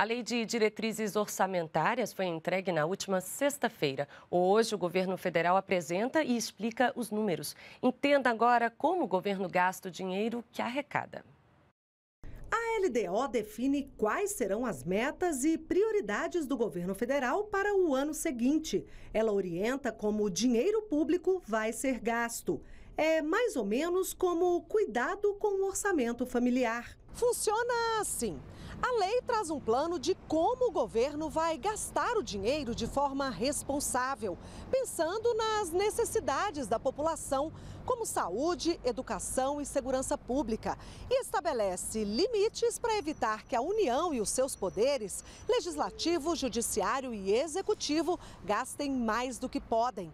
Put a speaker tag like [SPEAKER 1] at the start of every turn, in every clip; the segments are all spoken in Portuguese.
[SPEAKER 1] A lei de diretrizes orçamentárias foi entregue na última sexta-feira. Hoje, o governo federal apresenta e explica os números. Entenda agora como o governo gasta o dinheiro que arrecada. A LDO define quais serão as metas e prioridades do governo federal para o ano seguinte. Ela orienta como o dinheiro público vai ser gasto. É mais ou menos como cuidado com o orçamento familiar. Funciona assim. A lei traz um plano de como o governo vai gastar o dinheiro de forma responsável, pensando nas necessidades da população, como saúde, educação e segurança pública, e estabelece limites para evitar que a União e os seus poderes, legislativo, judiciário e executivo, gastem mais do que podem.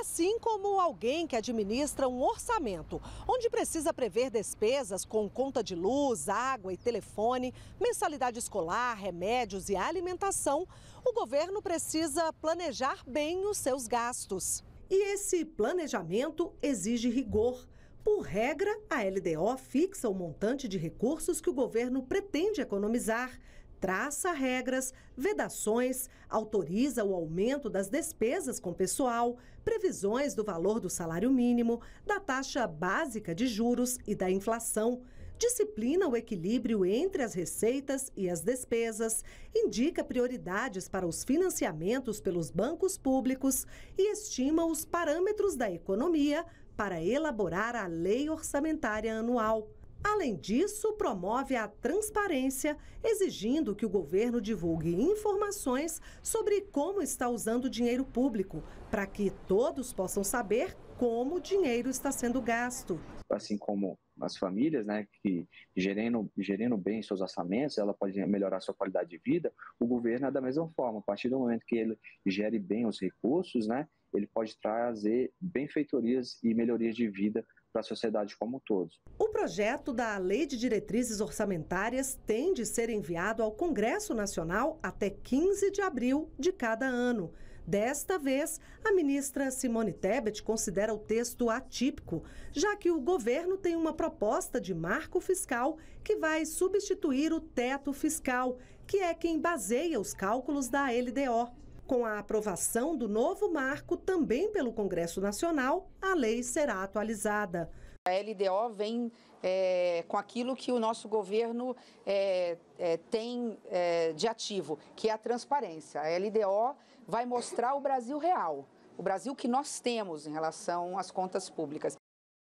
[SPEAKER 1] Assim como alguém que administra um orçamento, onde precisa prever despesas com conta de luz, água e telefone, mensalidade escolar, remédios e alimentação, o governo precisa planejar bem os seus gastos. E esse planejamento exige rigor. Por regra, a LDO fixa o montante de recursos que o governo pretende economizar, traça regras, vedações, autoriza o aumento das despesas com pessoal, previsões do valor do salário mínimo, da taxa básica de juros e da inflação disciplina o equilíbrio entre as receitas e as despesas, indica prioridades para os financiamentos pelos bancos públicos e estima os parâmetros da economia para elaborar a lei orçamentária anual. Além disso, promove a transparência, exigindo que o governo divulgue informações sobre como está usando o dinheiro público, para que todos possam saber como o dinheiro está sendo gasto. Assim como
[SPEAKER 2] as famílias, né, que gerindo, gerindo bem seus orçamentos, ela pode melhorar sua qualidade de vida, o governo é da mesma forma. A partir do momento que ele gere bem os recursos, né, ele pode trazer benfeitorias e melhorias de vida para a sociedade como todos.
[SPEAKER 1] O projeto da Lei de Diretrizes Orçamentárias tem de ser enviado ao Congresso Nacional até 15 de abril de cada ano. Desta vez, a ministra Simone Tebet considera o texto atípico, já que o governo tem uma proposta de marco fiscal que vai substituir o teto fiscal, que é quem baseia os cálculos da LDO. Com a aprovação do novo marco, também pelo Congresso Nacional, a lei será atualizada. A LDO vem é, com aquilo que o nosso governo é, é, tem é, de ativo, que é a transparência. A LDO vai mostrar o Brasil real, o Brasil que nós temos em relação às contas públicas.